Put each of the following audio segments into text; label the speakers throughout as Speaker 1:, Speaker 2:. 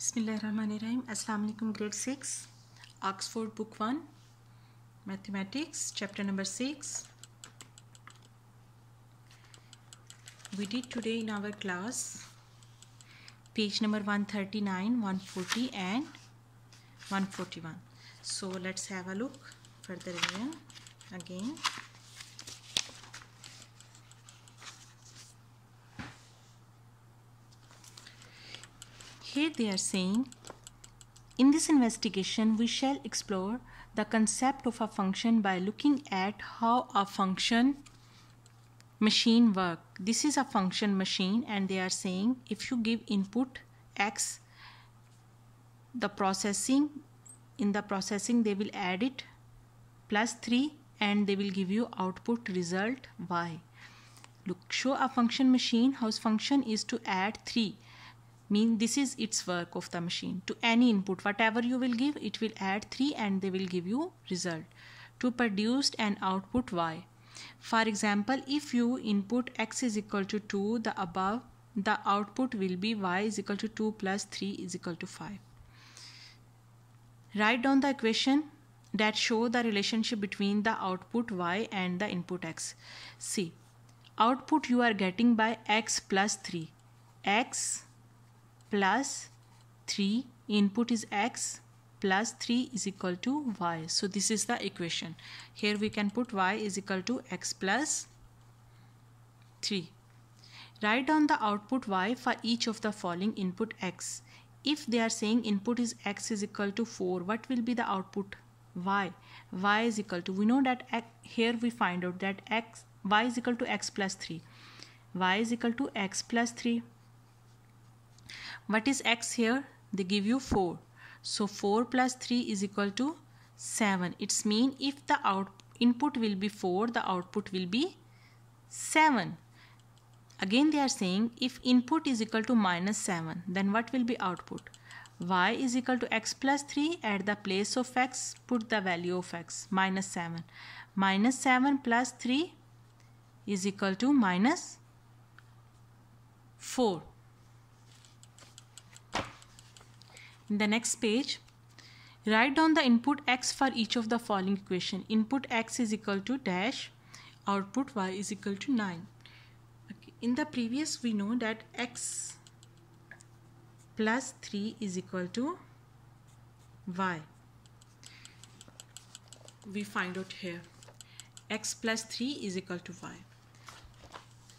Speaker 1: बसमीम अस्सलाम grade six Oxford book one mathematics chapter number six we did today in our class page number 139 140 and 141 so let's have a look further again again Here they are saying, in this investigation, we shall explore the concept of a function by looking at how a function machine work. This is a function machine and they are saying if you give input x, the processing, in the processing they will add it plus 3 and they will give you output result y. Look, show a function machine whose function is to add 3 mean this is its work of the machine to any input whatever you will give it will add 3 and they will give you result to produce an output y for example if you input x is equal to 2 the above the output will be y is equal to 2 plus 3 is equal to 5 write down the equation that show the relationship between the output y and the input x see output you are getting by x plus 3 x plus 3 input is x plus 3 is equal to y. So this is the equation. Here we can put y is equal to x plus 3. Write down the output y for each of the following input x. If they are saying input is x is equal to 4, what will be the output? y. y is equal to, we know that x, here we find out that x y is equal to x plus 3. y is equal to x plus 3. What is x here? They give you 4. So 4 plus 3 is equal to 7. It's mean if the out input will be 4, the output will be 7. Again they are saying if input is equal to minus 7, then what will be output? y is equal to x plus 3 at the place of x put the value of x minus 7 minus 7 plus 3 is equal to minus 4 In the next page, write down the input x for each of the following equation. Input x is equal to dash, output y is equal to 9. Okay. In the previous, we know that x plus 3 is equal to y. We find out here x plus 3 is equal to y.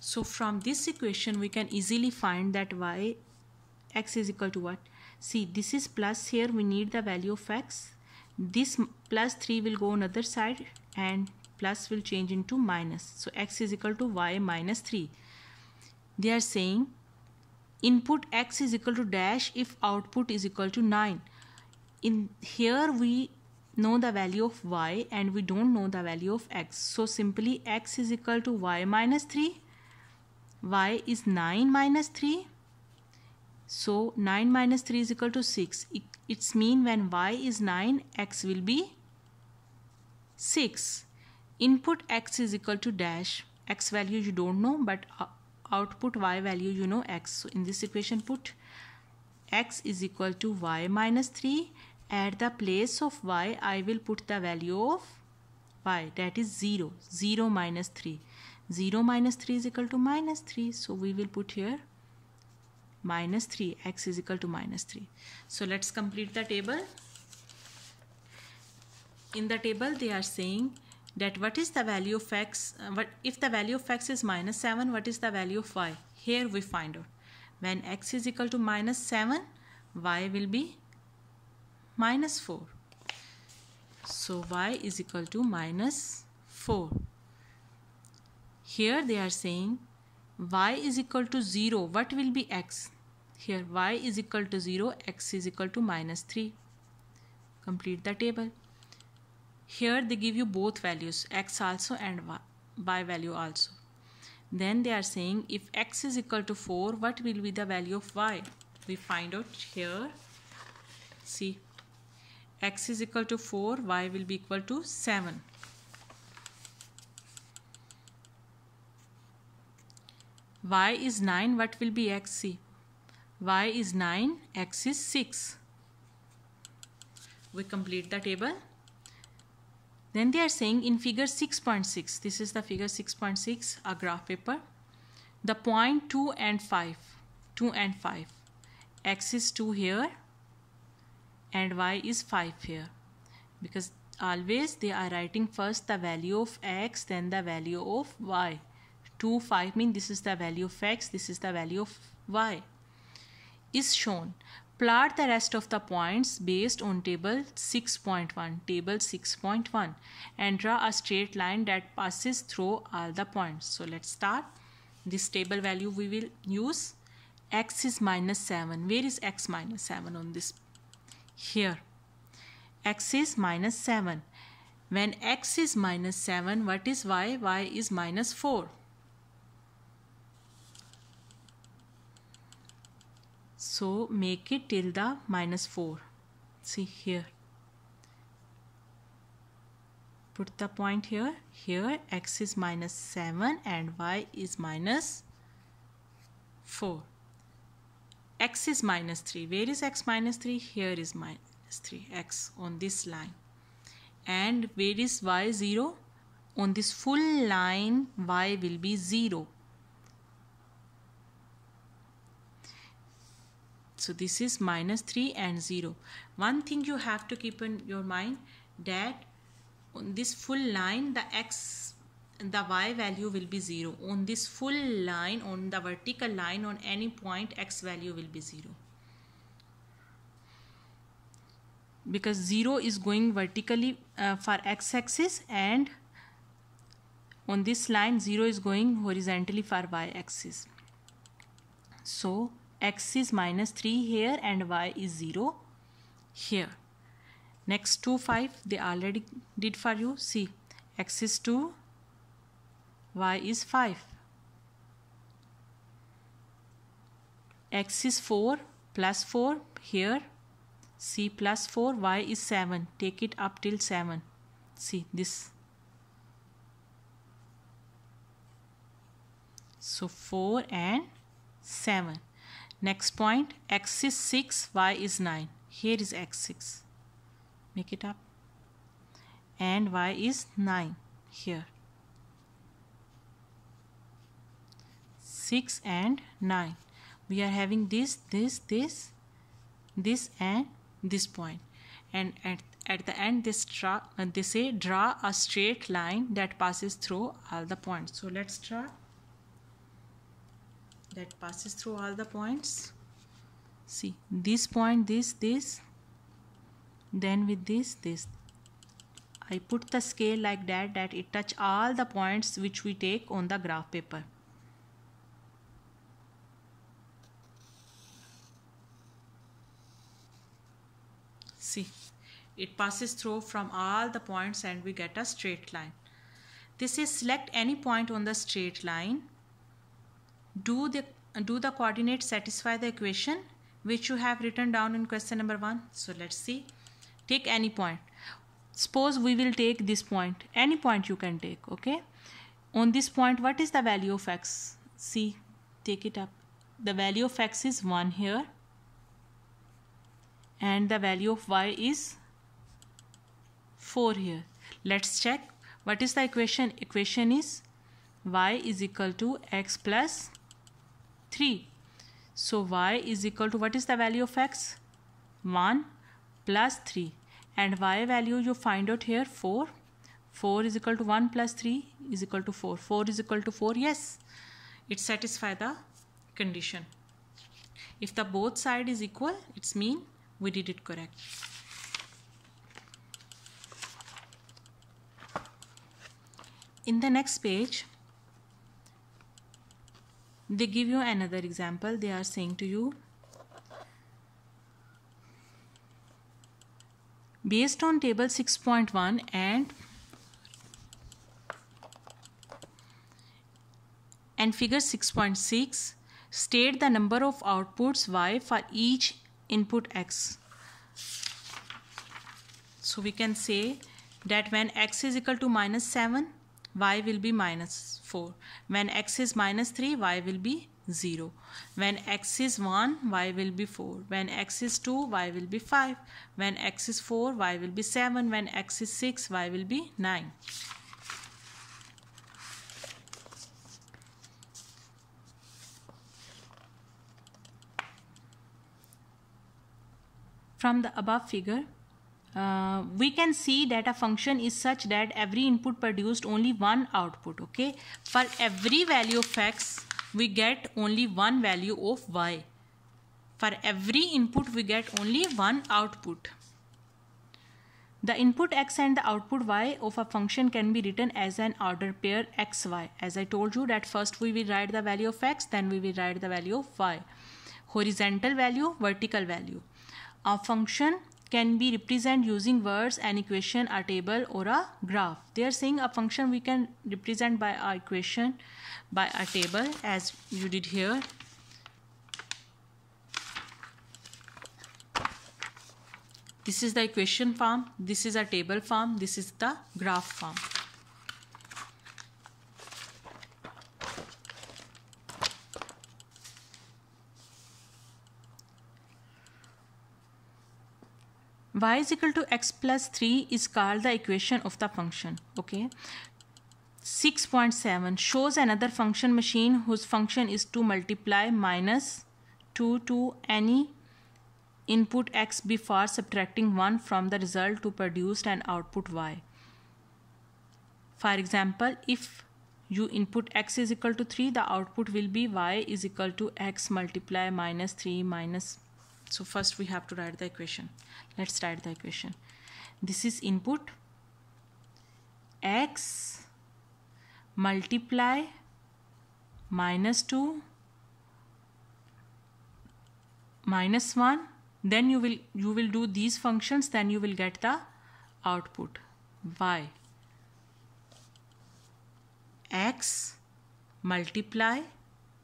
Speaker 1: So from this equation we can easily find that y x is equal to what? see this is plus here we need the value of x this plus 3 will go on other side and plus will change into minus so x is equal to y minus 3 they are saying input x is equal to dash if output is equal to 9 in here we know the value of y and we don't know the value of x so simply x is equal to y minus 3 y is 9 minus 3 so 9 minus 3 is equal to 6. its mean when y is 9, x will be 6. Input x is equal to dash. x value you don't know but uh, output y value you know x. So in this equation put x is equal to y minus 3. At the place of y I will put the value of y that is 0. 0 minus 3. 0 minus 3 is equal to minus 3. So we will put here minus 3 x is equal to minus 3 so let's complete the table in the table they are saying that what is the value of x uh, what if the value of x is minus 7 what is the value of y here we find out when x is equal to minus 7 y will be minus 4 so y is equal to minus 4 here they are saying y is equal to 0, what will be x? Here y is equal to 0, x is equal to minus 3. Complete the table. Here they give you both values, x also and y value also. Then they are saying if x is equal to 4, what will be the value of y? We find out here. See, x is equal to 4, y will be equal to 7. y is 9 what will be xc y is 9 x is 6 we complete the table then they are saying in figure 6.6 this is the figure 6.6 a graph paper the point 2 and 5 2 and 5 x is 2 here and y is 5 here because always they are writing first the value of x then the value of y 2 5 mean this is the value of x this is the value of y is shown plot the rest of the points based on table 6.1 table 6.1 and draw a straight line that passes through all the points so let's start this table value we will use x is minus 7 where is x minus 7 on this here x is minus 7 when x is minus 7 what is y y is minus 4 so make it till the minus 4 see here put the point here here x is minus 7 and y is minus 4 x is minus 3 where is x minus 3 here is minus 3 x on this line and where is y 0 on this full line y will be 0 So this is minus 3 and 0. One thing you have to keep in your mind that on this full line the x the y value will be 0. On this full line on the vertical line on any point x value will be 0. Because 0 is going vertically uh, for x axis and on this line 0 is going horizontally for y axis. So x is minus 3 here and y is 0 here. Next 2, 5 they already did for you. See x is 2, y is 5. x is 4 plus 4 here. See plus 4, y is 7. Take it up till 7. See this. So 4 and 7. Next point, x is 6, y is 9. Here is x6. Make it up. And y is 9 here. 6 and 9. We are having this, this, this, this and this point. And at, at the end, this draw, uh, they say draw a straight line that passes through all the points. So let's draw that passes through all the points see this point this this then with this this I put the scale like that that it touch all the points which we take on the graph paper see it passes through from all the points and we get a straight line this is select any point on the straight line do the do the coordinates satisfy the equation which you have written down in question number 1 so let's see take any point suppose we will take this point any point you can take okay on this point what is the value of x see take it up the value of x is 1 here and the value of y is 4 here let's check what is the equation equation is y is equal to x plus 3. So y is equal to what is the value of x? 1 plus 3 and y value you find out here 4. 4 is equal to 1 plus 3 is equal to 4. 4 is equal to 4 yes it satisfy the condition. If the both side is equal it's mean we did it correct. In the next page they give you another example they are saying to you based on table 6.1 and and figure 6.6 state the number of outputs y for each input x so we can say that when x is equal to minus 7 y will be minus 4. When x is minus 3, y will be 0. When x is 1, y will be 4. When x is 2, y will be 5. When x is 4, y will be 7. When x is 6, y will be 9. From the above figure, uh, we can see that a function is such that every input produced only one output okay for every value of x we get only one value of y for every input we get only one output the input x and the output y of a function can be written as an order pair xy as i told you that first we will write the value of x then we will write the value of y horizontal value vertical value a function can be represented using words, an equation, a table or a graph. They are saying a function we can represent by our equation, by a table as you did here. This is the equation form, this is a table form, this is the graph form. y is equal to x plus 3 is called the equation of the function okay 6.7 shows another function machine whose function is to multiply minus 2 to any input x before subtracting 1 from the result to produce an output y for example if you input x is equal to 3 the output will be y is equal to x multiply minus 3 minus so first we have to write the equation. Let's write the equation. This is input x multiply minus 2 minus 1 then you will you will do these functions then you will get the output y x multiply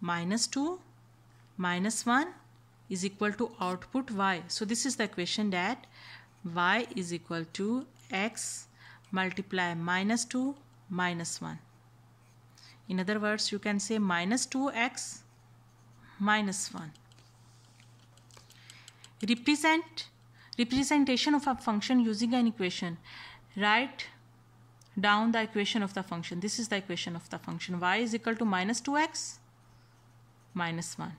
Speaker 1: minus 2 minus 1 is equal to output y. So this is the equation that y is equal to x multiply minus 2 minus 1. In other words, you can say minus 2x minus 1. Represent representation of a function using an equation. Write down the equation of the function. This is the equation of the function. y is equal to minus 2x minus 1.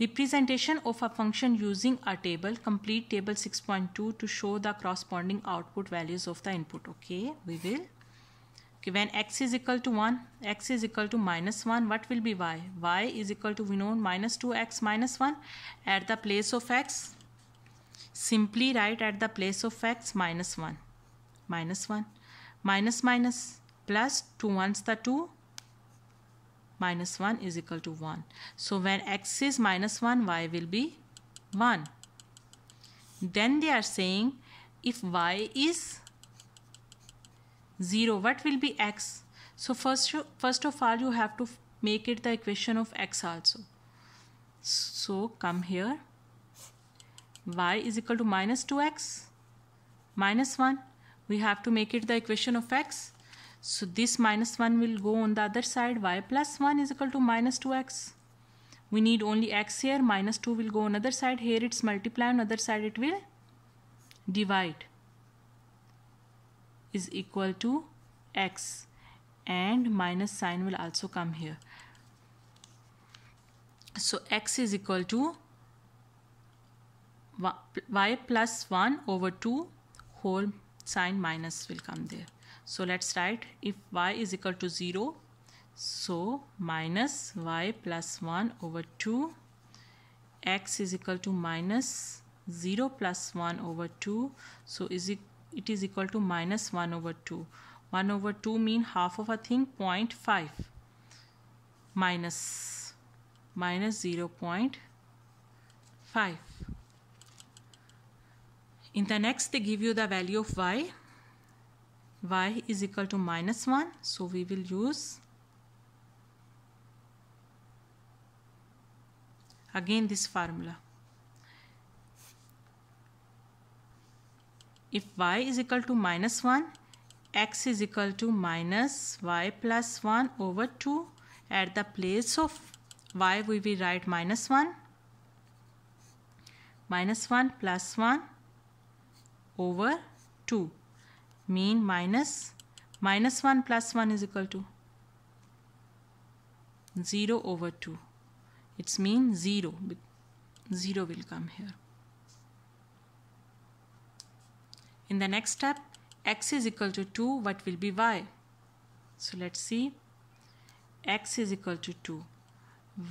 Speaker 1: Representation of a function using a table, complete table 6.2 to show the corresponding output values of the input. Okay, we will. Okay, when x is equal to 1, x is equal to minus 1, what will be y? y is equal to, we know, minus 2x minus 1. At the place of x, simply write at the place of x minus 1. Minus 1. Minus minus plus 2 once the 2 minus 1 is equal to 1. So when x is minus 1, y will be 1. Then they are saying if y is 0, what will be x? So first, first of all, you have to make it the equation of x also. So come here. y is equal to minus 2x minus 1. We have to make it the equation of x. So this minus 1 will go on the other side. y plus 1 is equal to minus 2x. We need only x here. Minus 2 will go on other side. Here it's multiply. On other side it will divide. Is equal to x. And minus sign will also come here. So x is equal to y plus 1 over 2 whole sign minus will come there. So let's write if y is equal to 0 so minus y plus 1 over 2 x is equal to minus 0 plus 1 over 2 so is it, it is equal to minus 1 over 2 1 over 2 mean half of a thing 0.5 minus minus 0 0.5 in the next they give you the value of y y is equal to minus 1 so we will use again this formula if y is equal to minus 1 x is equal to minus y plus 1 over 2 at the place of y we will write minus 1 minus 1 plus 1 over 2 mean minus minus 1 plus 1 is equal to 0 over 2 it's mean 0 0 will come here in the next step x is equal to 2 what will be y so let's see x is equal to 2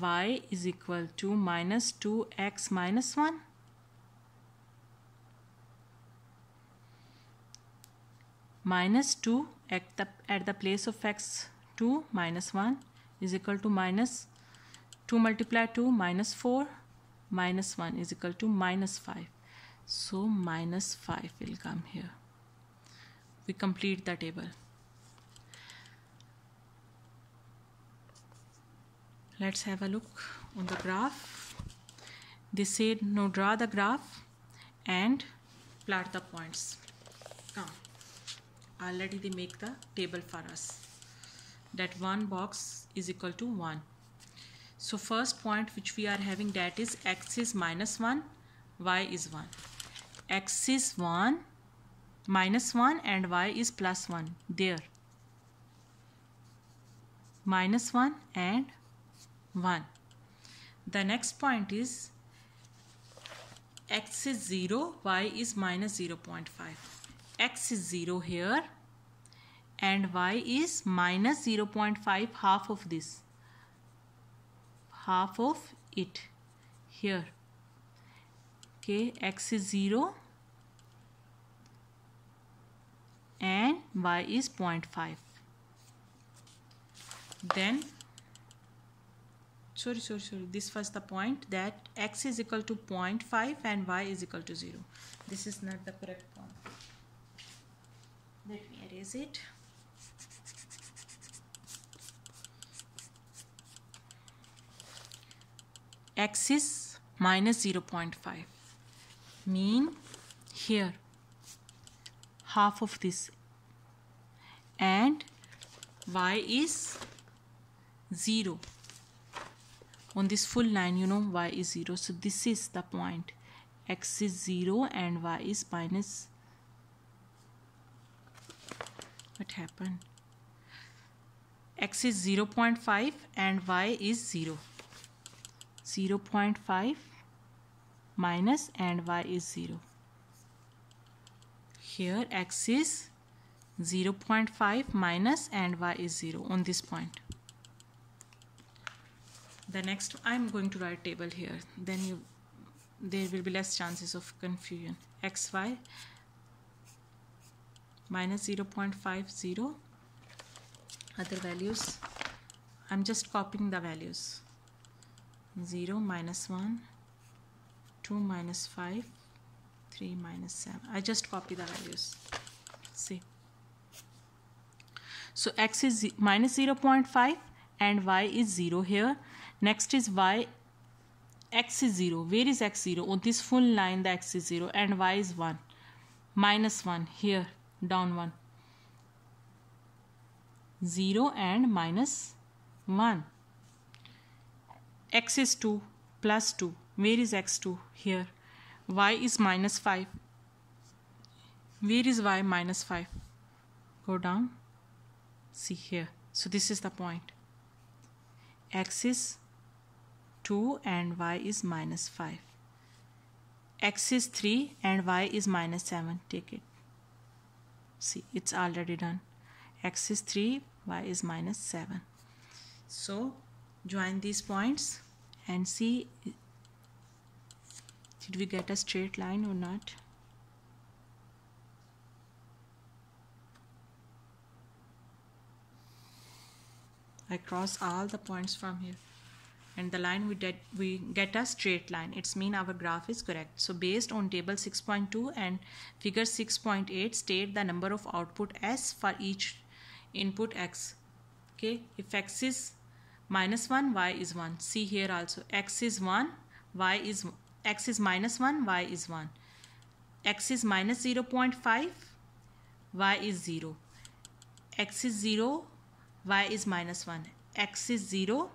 Speaker 1: y is equal to minus 2x minus 1 minus 2 at the, at the place of x2 minus 1 is equal to minus 2 multiply 2 minus 4 minus 1 is equal to minus 5. So minus 5 will come here. We complete the table. Let's have a look on the graph. They said now draw the graph and plot the points. Come already they make the table for us that one box is equal to 1 so first point which we are having that is x is minus 1 y is 1 x is 1 minus 1 and y is plus 1 there minus 1 and 1 the next point is x is 0 y is minus 0 0.5 x is 0 here and y is minus 0 0.5 half of this half of it here okay x is 0 and y is 0.5 then sorry sorry sorry this was the point that x is equal to 0.5 and y is equal to 0 this is not the correct point erase it x is minus 0.5 mean here half of this and y is 0 on this full line you know y is 0 so this is the point x is 0 and y is minus what happened x is 0 0.5 and y is 0 0 0.5 minus and y is 0 here x is 0 0.5 minus and y is 0 on this point the next I'm going to write table here then you there will be less chances of confusion xy minus 0 0.50 other values I'm just copying the values 0 minus 1 2 minus 5 3 minus 7 I just copy the values see so x is minus 0 0.5 and y is 0 here next is y x is 0 where is x 0 on this full line the x is 0 and y is 1 minus 1 here down 1 0 and minus 1 x is 2 plus 2 where is x 2 here y is minus 5 where is y minus 5 go down see here so this is the point x is 2 and y is minus 5 x is 3 and y is minus 7 take it see it's already done x is 3 y is minus 7 so join these points and see did we get a straight line or not I cross all the points from here and the line we get, we get a straight line. It's mean our graph is correct. So based on table 6.2 and figure 6.8 state the number of output S for each input X. Okay, if X is minus 1, Y is 1. See here also X is 1, Y is X is minus 1, Y is 1. X is minus 0 0.5, Y is 0. X is 0, Y is minus 1. X is 0,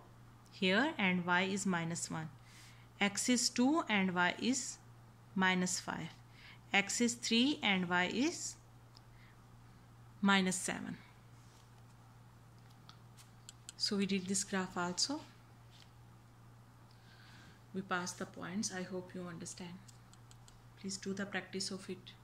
Speaker 1: here and y is minus 1. x is 2 and y is minus 5. x is 3 and y is minus 7. So we did this graph also. We passed the points. I hope you understand. Please do the practice of it.